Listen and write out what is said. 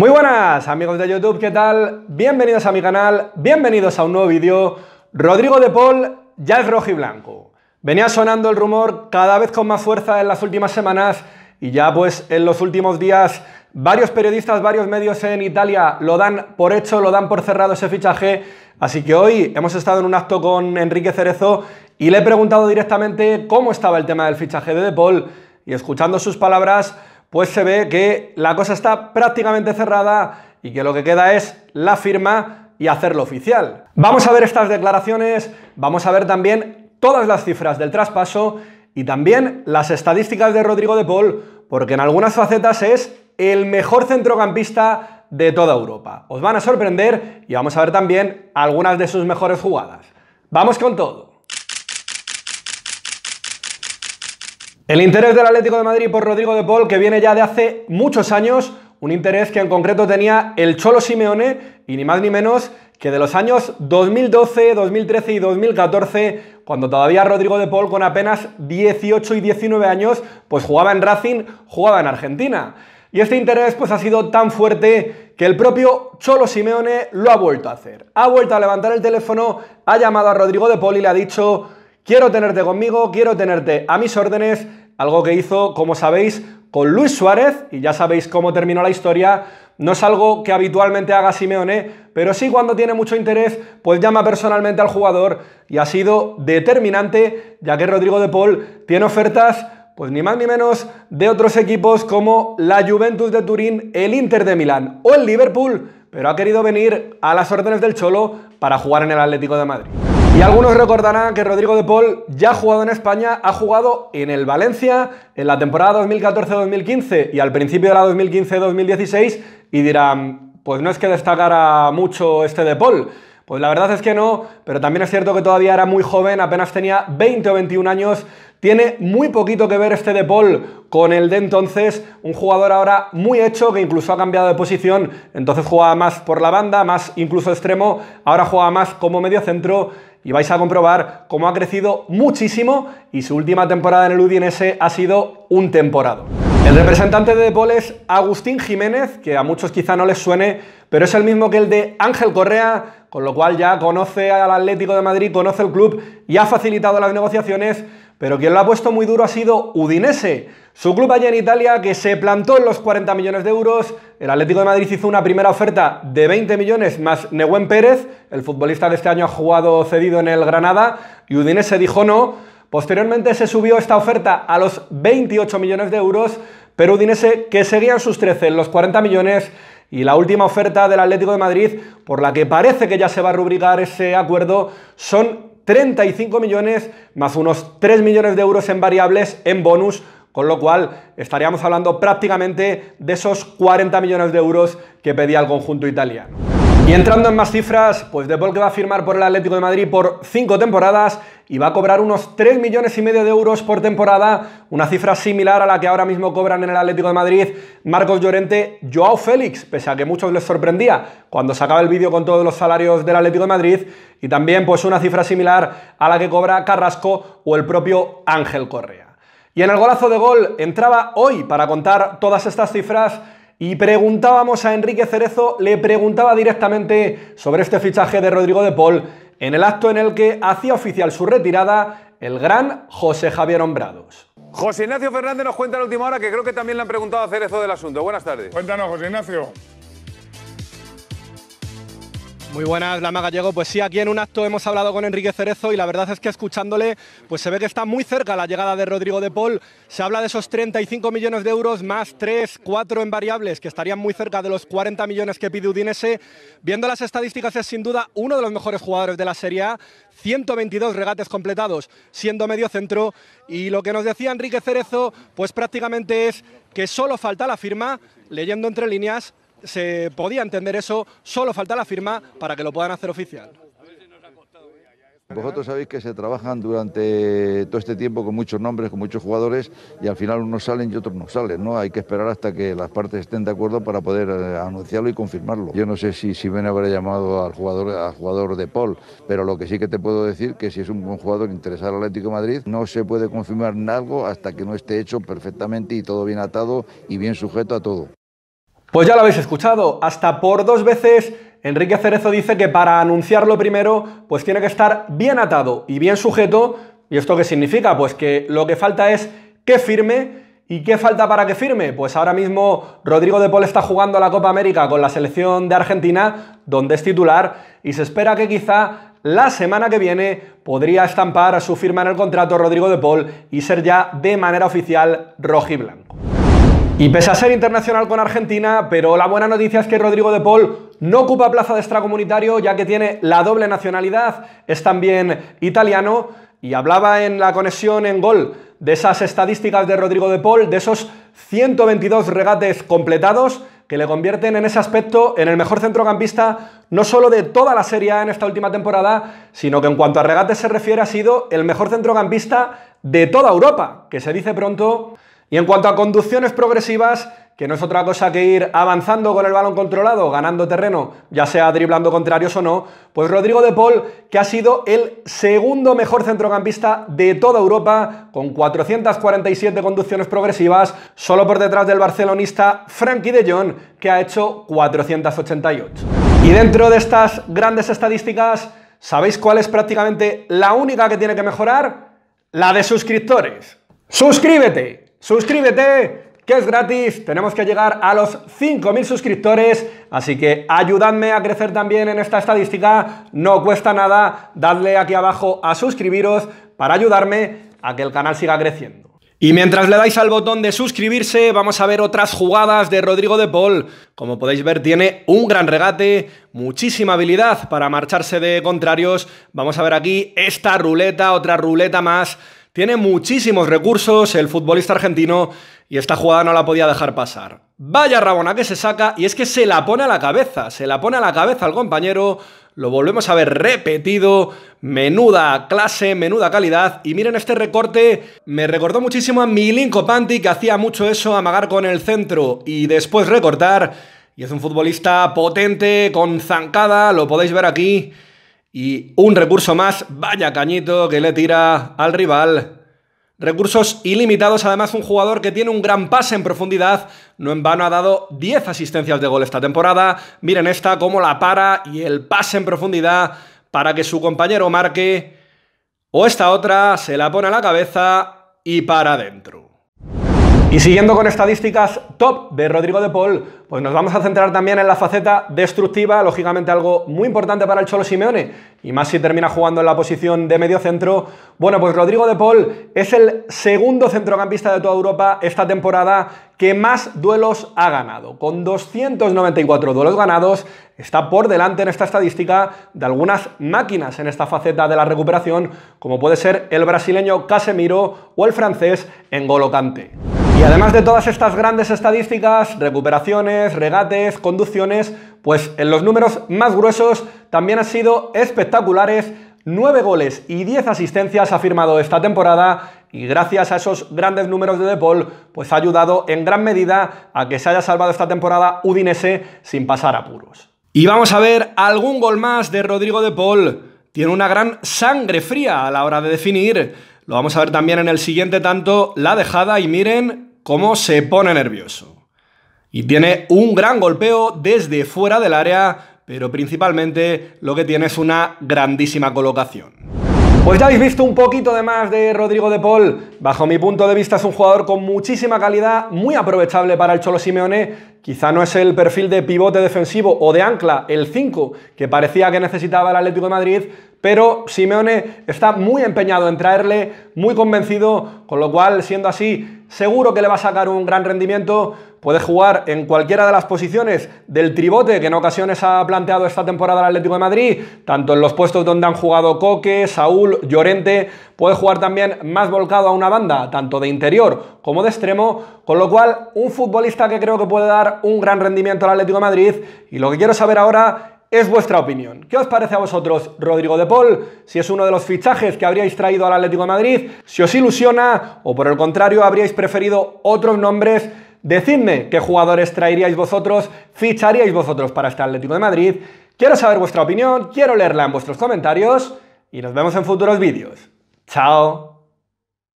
Muy buenas amigos de YouTube, ¿qué tal? Bienvenidos a mi canal, bienvenidos a un nuevo vídeo. Rodrigo de Paul ya es rojo y blanco. Venía sonando el rumor cada vez con más fuerza en las últimas semanas y ya pues en los últimos días varios periodistas, varios medios en Italia lo dan por hecho, lo dan por cerrado ese fichaje. Así que hoy hemos estado en un acto con Enrique Cerezo y le he preguntado directamente cómo estaba el tema del fichaje de De Paul y escuchando sus palabras pues se ve que la cosa está prácticamente cerrada y que lo que queda es la firma y hacerlo oficial. Vamos a ver estas declaraciones, vamos a ver también todas las cifras del traspaso y también las estadísticas de Rodrigo de Paul, porque en algunas facetas es el mejor centrocampista de toda Europa. Os van a sorprender y vamos a ver también algunas de sus mejores jugadas. Vamos con todo. El interés del Atlético de Madrid por Rodrigo de Paul, que viene ya de hace muchos años, un interés que en concreto tenía el Cholo Simeone, y ni más ni menos que de los años 2012, 2013 y 2014, cuando todavía Rodrigo de Paul con apenas 18 y 19 años, pues jugaba en Racing, jugaba en Argentina. Y este interés pues ha sido tan fuerte que el propio Cholo Simeone lo ha vuelto a hacer. Ha vuelto a levantar el teléfono, ha llamado a Rodrigo de Paul y le ha dicho, quiero tenerte conmigo, quiero tenerte a mis órdenes, algo que hizo, como sabéis, con Luis Suárez, y ya sabéis cómo terminó la historia, no es algo que habitualmente haga Simeone, pero sí cuando tiene mucho interés, pues llama personalmente al jugador y ha sido determinante, ya que Rodrigo de Paul tiene ofertas, pues ni más ni menos, de otros equipos como la Juventus de Turín, el Inter de Milán o el Liverpool, pero ha querido venir a las órdenes del Cholo para jugar en el Atlético de Madrid. Y algunos recordarán que Rodrigo de Paul ya ha jugado en España, ha jugado en el Valencia en la temporada 2014-2015 y al principio de la 2015-2016 y dirán, pues no es que destacara mucho este de Paul. Pues la verdad es que no, pero también es cierto que todavía era muy joven, apenas tenía 20 o 21 años. Tiene muy poquito que ver este de Paul con el de entonces, un jugador ahora muy hecho que incluso ha cambiado de posición, entonces jugaba más por la banda, más incluso extremo, ahora juega más como mediocentro y vais a comprobar cómo ha crecido muchísimo y su última temporada en el Udinese ha sido un temporada. El representante de Depol es Agustín Jiménez, que a muchos quizá no les suene, pero es el mismo que el de Ángel Correa, con lo cual ya conoce al Atlético de Madrid, conoce el club y ha facilitado las negociaciones pero quien lo ha puesto muy duro ha sido Udinese, su club allá en Italia que se plantó en los 40 millones de euros. El Atlético de Madrid hizo una primera oferta de 20 millones más Neuen Pérez, el futbolista de este año ha jugado cedido en el Granada, y Udinese dijo no. Posteriormente se subió esta oferta a los 28 millones de euros, pero Udinese que seguían sus 13 en los 40 millones y la última oferta del Atlético de Madrid, por la que parece que ya se va a rubricar ese acuerdo, son 35 millones más unos 3 millones de euros en variables en bonus con lo cual estaríamos hablando prácticamente de esos 40 millones de euros que pedía el conjunto italiano. Y entrando en más cifras, pues De que va a firmar por el Atlético de Madrid por cinco temporadas y va a cobrar unos 3 millones y medio de euros por temporada, una cifra similar a la que ahora mismo cobran en el Atlético de Madrid Marcos Llorente, Joao Félix, pese a que muchos les sorprendía cuando sacaba el vídeo con todos los salarios del Atlético de Madrid, y también pues una cifra similar a la que cobra Carrasco o el propio Ángel Correa. Y en el golazo de gol entraba hoy para contar todas estas cifras y preguntábamos a Enrique Cerezo, le preguntaba directamente sobre este fichaje de Rodrigo de Paul en el acto en el que hacía oficial su retirada el gran José Javier Hombrados. José Ignacio Fernández nos cuenta la última hora que creo que también le han preguntado a Cerezo del asunto. Buenas tardes. Cuéntanos, José Ignacio. Muy buenas, Lama Gallego. Pues sí, aquí en un acto hemos hablado con Enrique Cerezo y la verdad es que escuchándole, pues se ve que está muy cerca la llegada de Rodrigo de Paul. Se habla de esos 35 millones de euros más 3, 4 en variables, que estarían muy cerca de los 40 millones que pide Udinese. Viendo las estadísticas, es sin duda uno de los mejores jugadores de la Serie A. 122 regates completados, siendo medio centro. Y lo que nos decía Enrique Cerezo, pues prácticamente es que solo falta la firma, leyendo entre líneas, se podía entender eso, solo falta la firma para que lo puedan hacer oficial. Vosotros sabéis que se trabajan durante todo este tiempo con muchos nombres, con muchos jugadores y al final unos salen y otros no salen, ¿no? Hay que esperar hasta que las partes estén de acuerdo para poder eh, anunciarlo y confirmarlo. Yo no sé si ven habrá llamado al jugador, al jugador de Paul, pero lo que sí que te puedo decir que si es un buen jugador interesado al Atlético de Madrid, no se puede confirmar algo hasta que no esté hecho perfectamente y todo bien atado y bien sujeto a todo. Pues ya lo habéis escuchado, hasta por dos veces Enrique Cerezo dice que para anunciarlo primero, pues tiene que estar bien atado y bien sujeto. ¿Y esto qué significa? Pues que lo que falta es que firme. ¿Y qué falta para que firme? Pues ahora mismo Rodrigo de Paul está jugando la Copa América con la selección de Argentina, donde es titular, y se espera que quizá la semana que viene podría estampar su firma en el contrato Rodrigo de Paul y ser ya de manera oficial rojiblanco. Y pese a ser internacional con Argentina, pero la buena noticia es que Rodrigo de Paul no ocupa plaza de extracomunitario ya que tiene la doble nacionalidad, es también italiano y hablaba en la conexión en gol de esas estadísticas de Rodrigo de Paul, de esos 122 regates completados que le convierten en ese aspecto en el mejor centrocampista no solo de toda la Serie A en esta última temporada, sino que en cuanto a regates se refiere ha sido el mejor centrocampista de toda Europa, que se dice pronto. Y en cuanto a conducciones progresivas, que no es otra cosa que ir avanzando con el balón controlado, ganando terreno, ya sea driblando contrarios o no, pues Rodrigo de Paul, que ha sido el segundo mejor centrocampista de toda Europa, con 447 conducciones progresivas, solo por detrás del barcelonista Frankie de Jong, que ha hecho 488. Y dentro de estas grandes estadísticas, ¿sabéis cuál es prácticamente la única que tiene que mejorar? La de suscriptores. ¡Suscríbete! suscríbete, que es gratis. Tenemos que llegar a los 5.000 suscriptores, así que ayudadme a crecer también en esta estadística. No cuesta nada, dadle aquí abajo a suscribiros para ayudarme a que el canal siga creciendo. Y mientras le dais al botón de suscribirse, vamos a ver otras jugadas de Rodrigo de Paul. Como podéis ver, tiene un gran regate, muchísima habilidad para marcharse de contrarios. Vamos a ver aquí esta ruleta, otra ruleta más tiene muchísimos recursos el futbolista argentino y esta jugada no la podía dejar pasar. Vaya rabona que se saca y es que se la pone a la cabeza, se la pone a la cabeza al compañero, lo volvemos a ver repetido, menuda clase, menuda calidad y miren este recorte, me recordó muchísimo a Milinko Panti que hacía mucho eso, amagar con el centro y después recortar y es un futbolista potente, con zancada, lo podéis ver aquí y un recurso más, vaya cañito que le tira al rival. Recursos ilimitados, además un jugador que tiene un gran pase en profundidad, no en vano ha dado 10 asistencias de gol esta temporada, miren esta, cómo la para y el pase en profundidad para que su compañero marque, o esta otra, se la pone a la cabeza y para adentro. Y siguiendo con estadísticas top de Rodrigo de Paul, pues nos vamos a centrar también en la faceta destructiva, lógicamente algo muy importante para el Cholo Simeone, y más si termina jugando en la posición de mediocentro. Bueno, pues Rodrigo de Paul es el segundo centrocampista de toda Europa esta temporada que más duelos ha ganado, con 294 duelos ganados, está por delante en esta estadística de algunas máquinas en esta faceta de la recuperación, como puede ser el brasileño Casemiro o el francés N'Golo y además de todas estas grandes estadísticas, recuperaciones, regates, conducciones, pues en los números más gruesos también han sido espectaculares 9 goles y 10 asistencias ha firmado esta temporada y gracias a esos grandes números de De pues ha ayudado en gran medida a que se haya salvado esta temporada Udinese sin pasar apuros. Y vamos a ver algún gol más de Rodrigo De Paul. Tiene una gran sangre fría a la hora de definir. Lo vamos a ver también en el siguiente tanto, la dejada y miren cómo se pone nervioso. Y tiene un gran golpeo desde fuera del área, pero principalmente lo que tiene es una grandísima colocación. Pues ya habéis visto un poquito de más de Rodrigo de Paul. Bajo mi punto de vista es un jugador con muchísima calidad, muy aprovechable para el Cholo Simeone. Quizá no es el perfil de pivote defensivo o de ancla, el 5, que parecía que necesitaba el Atlético de Madrid, pero Simeone está muy empeñado en traerle, muy convencido, con lo cual, siendo así, seguro que le va a sacar un gran rendimiento. Puede jugar en cualquiera de las posiciones del tribote que en ocasiones ha planteado esta temporada el Atlético de Madrid, tanto en los puestos donde han jugado Coque, Saúl, Llorente. Puede jugar también más volcado a una banda, tanto de interior como de extremo, con lo cual un futbolista que creo que puede dar un gran rendimiento al Atlético de Madrid. Y lo que quiero saber ahora es vuestra opinión. ¿Qué os parece a vosotros Rodrigo de Paul? Si es uno de los fichajes que habríais traído al Atlético de Madrid, si os ilusiona o por el contrario habríais preferido otros nombres Decidme qué jugadores traeríais vosotros, ficharíais vosotros para este Atlético de Madrid. Quiero saber vuestra opinión, quiero leerla en vuestros comentarios y nos vemos en futuros vídeos. ¡Chao!